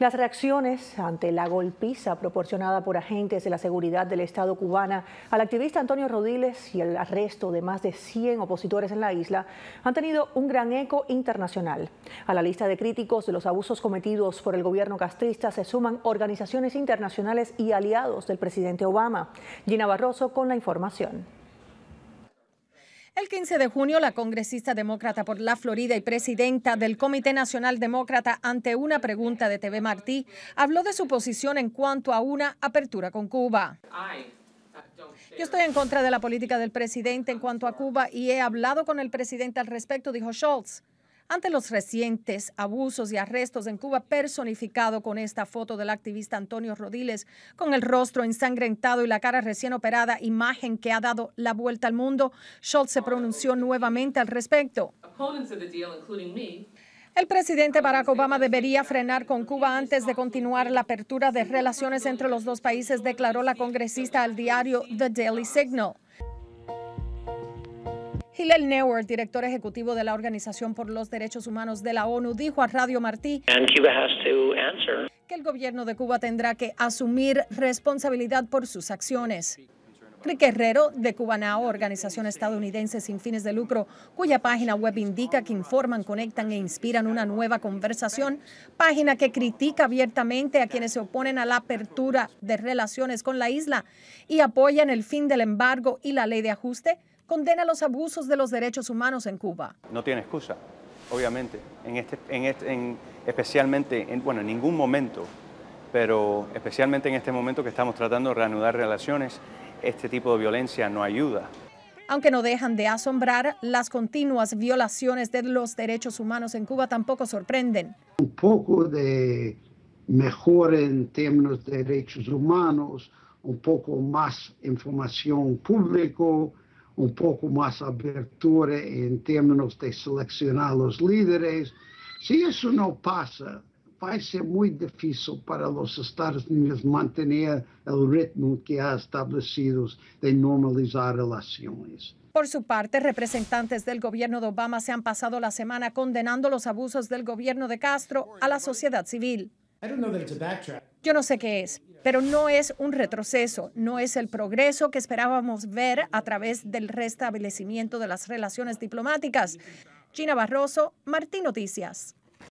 Las reacciones ante la golpiza proporcionada por agentes de la seguridad del Estado cubana al activista Antonio Rodiles y el arresto de más de 100 opositores en la isla han tenido un gran eco internacional. A la lista de críticos de los abusos cometidos por el gobierno castrista se suman organizaciones internacionales y aliados del presidente Obama. Gina Barroso con la información. El 15 de junio, la congresista demócrata por la Florida y presidenta del Comité Nacional Demócrata, ante una pregunta de TV Martí, habló de su posición en cuanto a una apertura con Cuba. Yo estoy en contra de la política del presidente en cuanto a Cuba y he hablado con el presidente al respecto, dijo Schultz ante los recientes abusos y arrestos en Cuba, personificado con esta foto del activista Antonio Rodiles, con el rostro ensangrentado y la cara recién operada, imagen que ha dado la vuelta al mundo, Schultz se pronunció nuevamente al respecto. El presidente Barack Obama debería frenar con Cuba antes de continuar la apertura de relaciones entre los dos países, declaró la congresista al diario The Daily Signal. Hillel Neuer, director ejecutivo de la Organización por los Derechos Humanos de la ONU, dijo a Radio Martí que el gobierno de Cuba tendrá que asumir responsabilidad por sus acciones. Rick Herrero, de Cubanao, organización estadounidense sin fines de lucro, cuya página web indica que informan, conectan e inspiran una nueva conversación, página que critica abiertamente a quienes se oponen a la apertura de relaciones con la isla y apoyan el fin del embargo y la ley de ajuste, condena los abusos de los derechos humanos en Cuba. No tiene excusa, obviamente, este, en este, en especialmente, en, bueno, en ningún momento, pero especialmente en este momento que estamos tratando de reanudar relaciones, este tipo de violencia no ayuda. Aunque no dejan de asombrar, las continuas violaciones de los derechos humanos en Cuba tampoco sorprenden. Un poco de mejora en términos de derechos humanos, un poco más información público, un poco más abertura en términos de seleccionar los líderes. Si eso no pasa, va a ser muy difícil para los Estados Unidos mantener el ritmo que ha establecido de normalizar relaciones. Por su parte, representantes del gobierno de Obama se han pasado la semana condenando los abusos del gobierno de Castro a la sociedad civil. Yo no sé qué es, pero no es un retroceso, no es el progreso que esperábamos ver a través del restablecimiento de las relaciones diplomáticas. Gina Barroso, Martín Noticias.